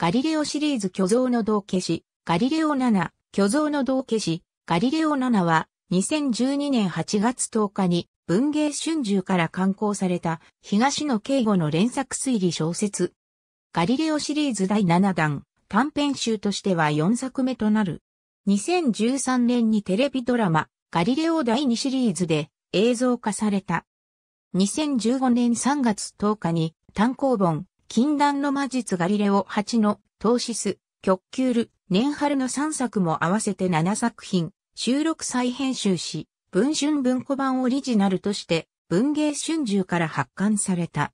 ガリレオシリーズ巨像の道化師、ガリレオ7、巨像の道化師、ガリレオ7は、2012年8月10日に、文芸春秋から刊行された、東野敬吾の連作推理小説。ガリレオシリーズ第7弾、短編集としては4作目となる。2013年にテレビドラマ、ガリレオ第2シリーズで映像化された。2015年3月10日に単行本、禁断の魔術ガリレオ8の、トーシス、極ール、年春の3作も合わせて7作品、収録再編集し、文春文庫版オリジナルとして、文芸春秋から発刊された。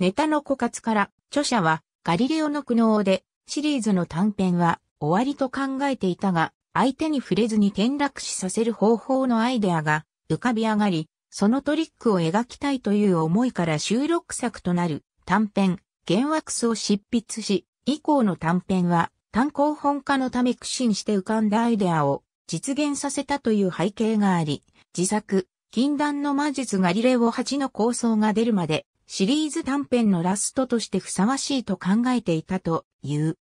ネタの枯渇から、著者は、ガリレオの苦悩で、シリーズの短編は、終わりと考えていたが、相手に触れずに転落死させる方法のアイデアが浮かび上がり、そのトリックを描きたいという思いから収録作となる短編、原惑を執筆し、以降の短編は単行本化のため苦心して浮かんだアイデアを実現させたという背景があり、自作、禁断の魔術ガリレオ8の構想が出るまで、シリーズ短編のラストとしてふさわしいと考えていたという。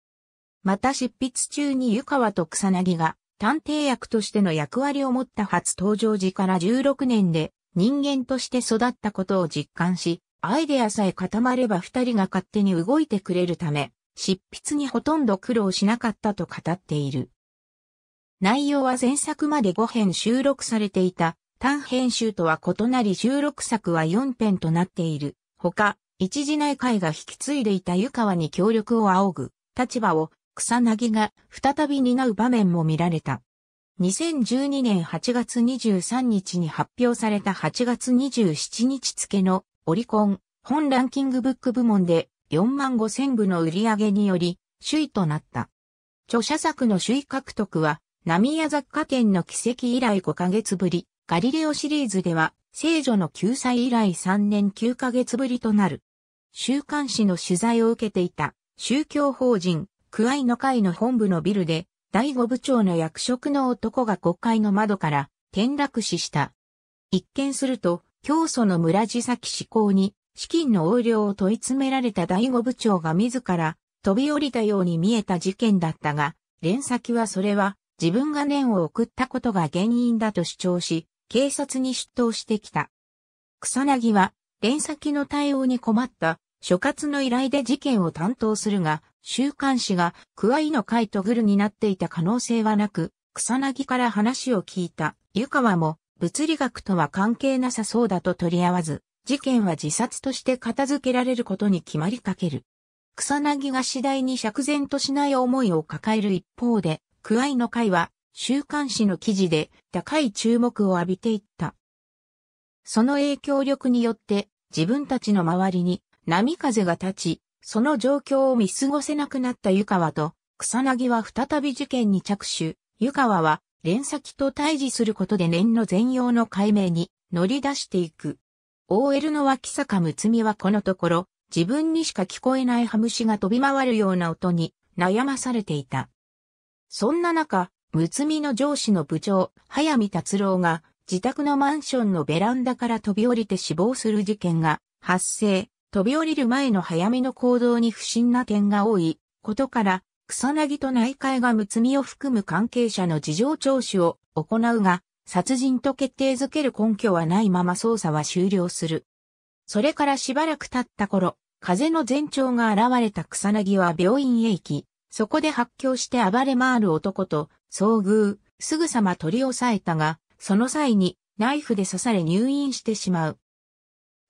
また執筆中に湯川と草薙が探偵役としての役割を持った初登場時から16年で人間として育ったことを実感し、アイデアさえ固まれば二人が勝手に動いてくれるため、執筆にほとんど苦労しなかったと語っている。内容は前作まで5編収録されていた、単編集とは異なり収録作は4編となっている。ほか、一時内会が引き継いでいた湯川に協力を仰ぐ、立場を草薙が再び担う場面も見られた。2012年8月23日に発表された8月27日付のオリコン、本ランキングブック部門で4万5000部の売り上げにより、首位となった。著者作の首位獲得は、ナミヤ雑貨店の奇跡以来5ヶ月ぶり、ガリレオシリーズでは、聖女の救済以来3年9ヶ月ぶりとなる。週刊誌の取材を受けていた、宗教法人、クアイの会の本部のビルで、第五部長の役職の男が国会の窓から転落死した。一見すると、教祖の村地崎志向に、資金の横領を問い詰められた第五部長が自ら飛び降りたように見えた事件だったが、連先はそれは自分が念を送ったことが原因だと主張し、警察に出頭してきた。草薙は、連先の対応に困った所轄の依頼で事件を担当するが、週刊誌がクアイの会とグルになっていた可能性はなく、草薙から話を聞いた湯川も物理学とは関係なさそうだと取り合わず、事件は自殺として片付けられることに決まりかける。草薙が次第に釈然としない思いを抱える一方で、ク合イの会は週刊誌の記事で高い注目を浴びていった。その影響力によって自分たちの周りに波風が立ち、その状況を見過ごせなくなった湯川と草薙は再び事件に着手、湯川は連先と対峙することで念の全容の解明に乗り出していく。OL の脇坂睦美はこのところ、自分にしか聞こえないハムシが飛び回るような音に悩まされていた。そんな中、睦美の上司の部長、早見達郎が、自宅のマンションのベランダから飛び降りて死亡する事件が発生、飛び降りる前の早見の行動に不審な点が多いことから、草薙と内海がむつみを含む関係者の事情聴取を行うが、殺人と決定づける根拠はないまま捜査は終了する。それからしばらく経った頃、風の前兆が現れた草薙は病院へ行き、そこで発狂して暴れ回る男と遭遇、すぐさま取り押さえたが、その際にナイフで刺され入院してしまう。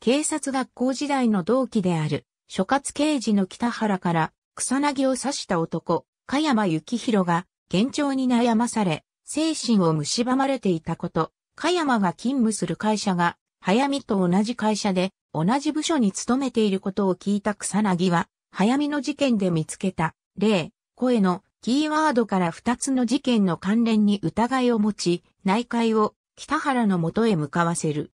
警察学校時代の同期である、諸葛刑事の北原から草薙を刺した男、加山幸宏が、幻聴に悩まされ、精神を蝕まれていたこと、加山が勤務する会社が、早見と同じ会社で、同じ部署に勤めていることを聞いた草薙は、早見の事件で見つけた、例、声のキーワードから二つの事件の関連に疑いを持ち、内海を北原の元へ向かわせる。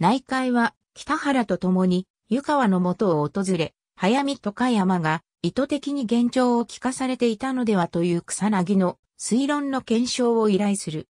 内海は北原と共に湯川の元を訪れ、早見と加山が意図的に現状を聞かされていたのではという草薙の推論の検証を依頼する。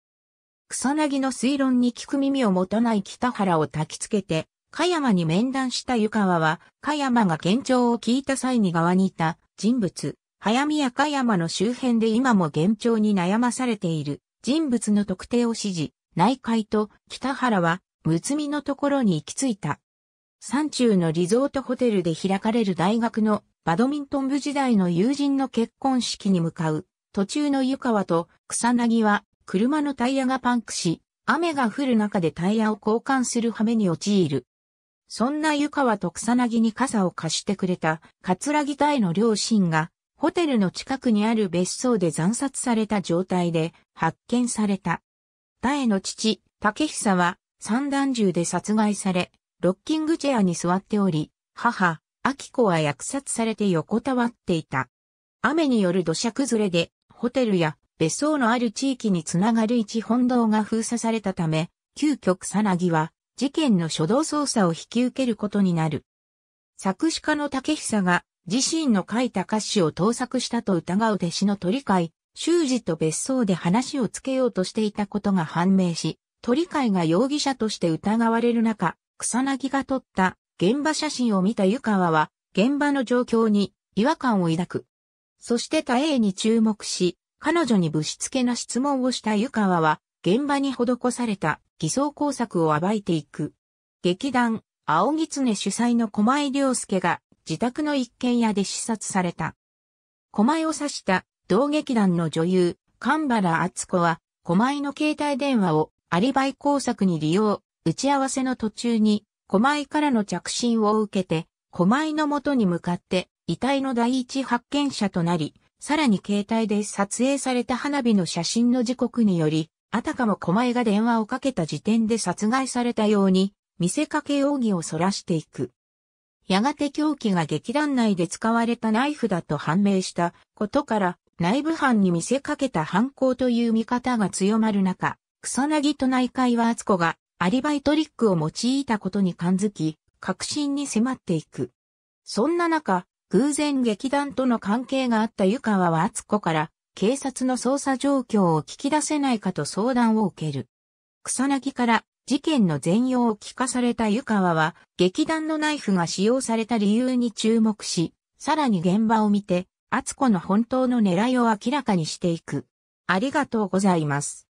草薙の推論に聞く耳を持たない北原を焚きつけて、加山に面談した湯川は、香山が現状を聞いた際に側にいた人物、早宮や山の周辺で今も現状に悩まされている人物の特定を指示、内海と北原は、むつみのところに行き着いた。山中のリゾートホテルで開かれる大学のバドミントン部時代の友人の結婚式に向かう、途中の湯川と草薙は、車のタイヤがパンクし、雨が降る中でタイヤを交換する羽目に陥る。そんな湯川と草薙に傘を貸してくれた、葛城隊の両親が、ホテルの近くにある別荘で惨殺された状態で発見された。田江の父、竹久は散弾銃で殺害され、ロッキングチェアに座っており、母、秋子は虐殺されて横たわっていた。雨による土砂崩れで、ホテルや別荘のある地域につながる一本堂が封鎖されたため、急遽草薙は、事件の初動捜査を引き受けることになる。作詞家の竹久が、自身の書いた歌詞を盗作したと疑う弟子の鳥海、修二と別荘で話をつけようとしていたことが判明し、鳥海が容疑者として疑われる中、草薙が取った現場写真を見た湯川は、現場の状況に違和感を抱く。そして他 A に注目し、彼女にぶしつけな質問をした湯川は、現場に施された偽装工作を暴いていく。劇団、青木主催の狛江良介が自宅の一軒家で視察された。狛江を指した同劇団の女優、神原敦子は、狛江の携帯電話をアリバイ工作に利用、打ち合わせの途中に狛江からの着信を受けて、狛江の元に向かって遺体の第一発見者となり、さらに携帯で撮影された花火の写真の時刻により、あたかも狛江が電話をかけた時点で殺害されたように、見せかけ容疑をそらしていく。やがて凶器が劇団内で使われたナイフだと判明したことから、内部犯に見せかけた犯行という見方が強まる中、草薙と内海は敦子がアリバイトリックを用いたことに感づき、確信に迫っていく。そんな中、偶然劇団との関係があった湯川は厚子から、警察の捜査状況を聞き出せないかと相談を受ける。草薙から事件の全容を聞かされた湯川は、劇団のナイフが使用された理由に注目し、さらに現場を見て、厚子の本当の狙いを明らかにしていく。ありがとうございます。